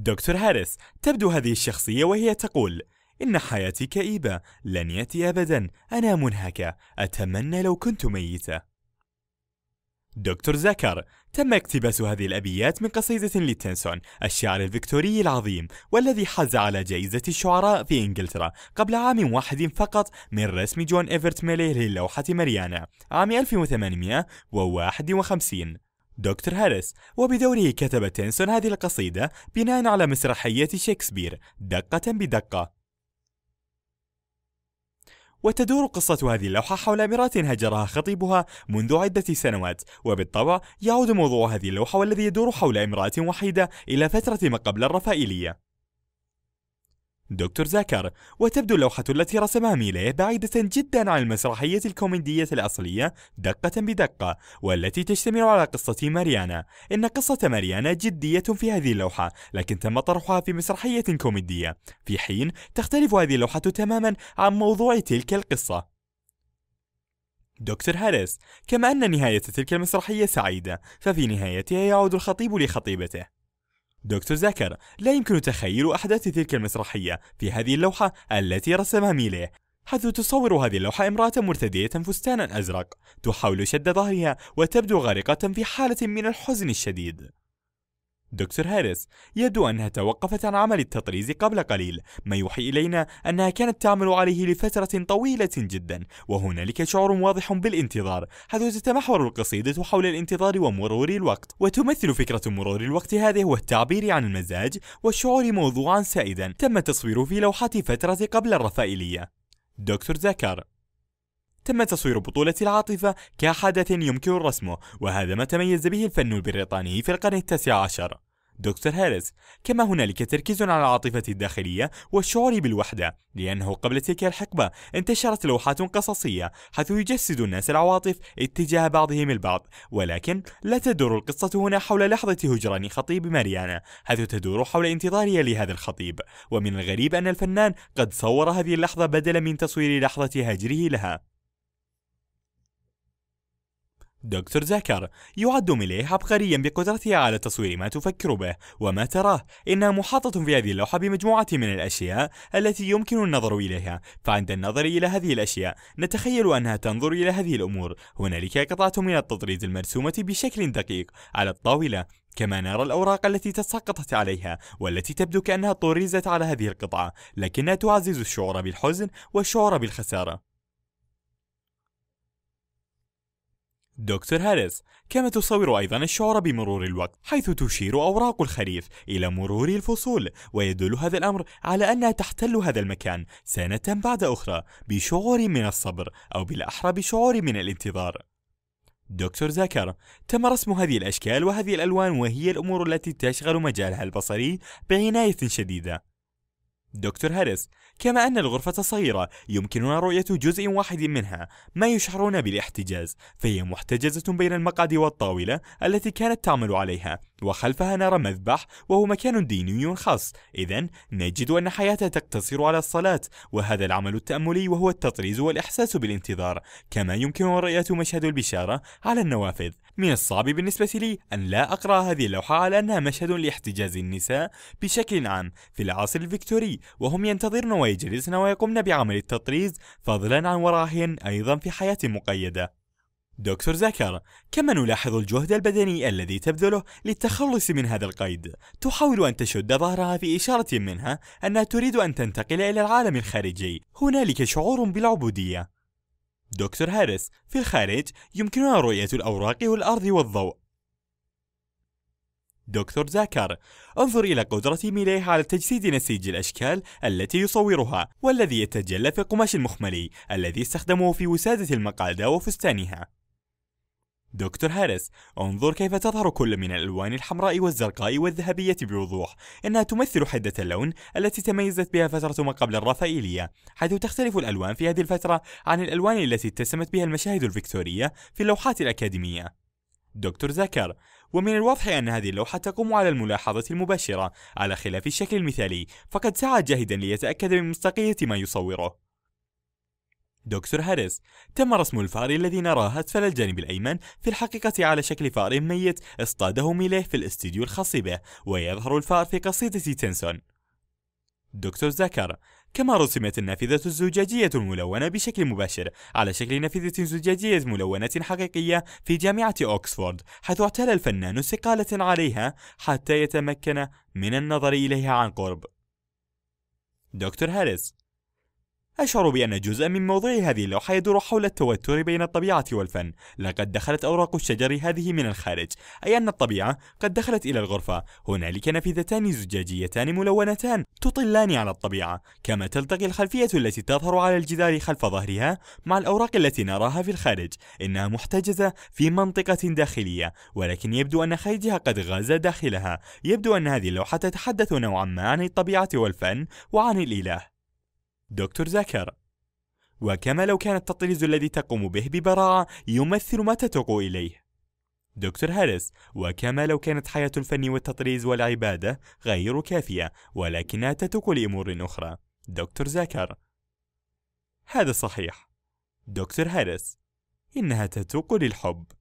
دكتور هاريس تبدو هذه الشخصية وهي تقول إن حياتي كئيبة لن يأتي أبدا أنا منهكة أتمنى لو كنت ميتة دكتور زكر تم اقتباس هذه الأبيات من قصيدة لتنسون الشاعر الفكتوري العظيم والذي حاز على جائزة الشعراء في إنجلترا قبل عام واحد فقط من رسم جون إيفرت ميلي للوحة مريانا عام 1851 دكتور هاريس وبدوره كتب تينسون هذه القصيدة بناء على مسرحية شكسبير دقة بدقة وتدور قصة هذه اللوحة حول امرأة هجرها خطيبها منذ عدة سنوات وبالطبع يعود موضوع هذه اللوحة والذي يدور حول امرأة وحيدة إلى فترة ما قبل الرفائيلية دكتور زاكر وتبدو اللوحة التي رسمها ميليه بعيدة جدا عن المسرحية الكوميدية الأصلية دقة بدقة والتي تشتمل على قصة ماريانا إن قصة ماريانا جدية في هذه اللوحة لكن تم طرحها في مسرحية كوميدية في حين تختلف هذه اللوحة تماما عن موضوع تلك القصة دكتور هاريس كما أن نهاية تلك المسرحية سعيدة ففي نهايتها يعود الخطيب لخطيبته دكتور زكر لا يمكن تخيل أحداث تلك المسرحية في هذه اللوحة التي رسمها ميليه حيث تصور هذه اللوحة امرأة مرتدية فستانا أزرق تحاول شد ظهرها وتبدو غارقة في حالة من الحزن الشديد دكتور هاريس يبدو أنها توقفت عن عمل التطريز قبل قليل ما يوحي إلينا أنها كانت تعمل عليه لفترة طويلة جدا وهنالك شعور واضح بالانتظار حيث تتمحور القصيدة حول الانتظار ومرور الوقت وتمثل فكرة مرور الوقت هذه هو التعبير عن المزاج والشعور موضوعا سائدا تم تصويره في لوحة فترة قبل الرفائلية دكتور زكر تم تصوير بطولة العاطفة كحدث يمكن رسمه وهذا ما تميز به الفن البريطاني في القرن التاسع عشر دكتور هاريس كما هنالك تركيز على العاطفة الداخلية والشعور بالوحدة لأنه قبل تلك الحقبة انتشرت لوحات قصصية حيث يجسد الناس العواطف اتجاه بعضهم البعض ولكن لا تدور القصة هنا حول لحظة هجران خطيب ماريانا حيث تدور حول انتظارها لهذا الخطيب ومن الغريب أن الفنان قد صور هذه اللحظة بدلا من تصوير لحظة هجره لها دكتور زكر يعد ميليه عبقريا بقدرته على تصوير ما تفكر به وما تراه إنها محاطة في هذه اللوحة بمجموعة من الأشياء التي يمكن النظر إليها فعند النظر إلى هذه الأشياء نتخيل أنها تنظر إلى هذه الأمور هنالك قطعة من التطريز المرسومة بشكل دقيق على الطاولة كما نرى الأوراق التي تساقطت عليها والتي تبدو كأنها طرزت على هذه القطعة لكنها تعزز الشعور بالحزن والشعور بالخسارة دكتور هاريس كما تصور أيضا الشعور بمرور الوقت حيث تشير أوراق الخريف إلى مرور الفصول ويدل هذا الأمر على أنها تحتل هذا المكان سنة بعد أخرى بشعور من الصبر أو بالأحرى بشعور من الانتظار دكتور زكر تم رسم هذه الأشكال وهذه الألوان وهي الأمور التي تشغل مجالها البصري بعناية شديدة دكتور هاريس كما أن الغرفة صغيرة يمكننا رؤية جزء واحد منها ما يشعرون بالاحتجاز فهي محتجزة بين المقعد والطاولة التي كانت تعمل عليها وخلفها نرى مذبح وهو مكان ديني خاص إذا نجد أن حياتها تقتصر على الصلاة وهذا العمل التأملي وهو التطريز والإحساس بالانتظار كما يمكن رؤية مشهد البشارة على النوافذ من الصعب بالنسبة لي أن لا أقرأ هذه اللوحة على أنها مشهد لاحتجاز النساء بشكل عام في العصر الفيكتوري وهم ينتظرن ويجلسن ويقمن بعمل التطريز فضلا عن وراهن أيضا في حياة مقيدة دكتور زكر كما نلاحظ الجهد البدني الذي تبذله للتخلص من هذا القيد تحاول أن تشد ظهرها في إشارة منها أنها تريد أن تنتقل إلى العالم الخارجي هنالك شعور بالعبودية دكتور هاريس في الخارج يمكننا رؤية الأوراق والأرض والضوء دكتور زاكر انظر إلى قدرة ميليه على تجسيد نسيج الأشكال التي يصورها والذي يتجلى في القماش المخملي الذي استخدمه في وسادة المقعدة وفستانها دكتور هاريس انظر كيف تظهر كل من الألوان الحمراء والزرقاء والذهبية بوضوح إنها تمثل حدة اللون التي تميزت بها فترة ما قبل الرافائيلية حيث تختلف الألوان في هذه الفترة عن الألوان التي اتسمت بها المشاهد الفيكتورية في اللوحات الأكاديمية دكتور زكر ومن الواضح أن هذه اللوحة تقوم على الملاحظة المباشرة على خلاف الشكل المثالي فقد سعى جاهدا ليتأكد من مصداقية ما يصوره دكتور هاريس تم رسم الفار الذي نراه أسفل الجانب الأيمن في الحقيقة على شكل فار ميت اصطاده ميله في الاستديو الخاص به ويظهر الفار في قصيدة تنسون دكتور زكر كما رسمت النافذة الزجاجية الملونة بشكل مباشر على شكل نافذة زجاجية ملونة حقيقية في جامعة أوكسفورد حيث اعتلى الفنان استقالة عليها حتى يتمكن من النظر إليها عن قرب دكتور هاريس أشعر بأن جزءا من موضوع هذه اللوحة يدور حول التوتر بين الطبيعة والفن لقد دخلت أوراق الشجر هذه من الخارج أي أن الطبيعة قد دخلت إلى الغرفة هنالك نافذتان زجاجيتان ملونتان تطلان على الطبيعة كما تلتقي الخلفية التي تظهر على الجدار خلف ظهرها مع الأوراق التي نراها في الخارج إنها محتجزة في منطقة داخلية ولكن يبدو أن خارجها قد غاز داخلها يبدو أن هذه اللوحة تتحدث نوعا ما عن الطبيعة والفن وعن الإله دكتور زكر وكما لو كان التطريز الذي تقوم به ببراعة يمثل ما تتوق إليه دكتور هاريس وكما لو كانت حياة الفن والتطريز والعبادة غير كافية ولكنها تتوق لأمور أخرى دكتور زكر هذا صحيح دكتور هاريس إنها تتوق للحب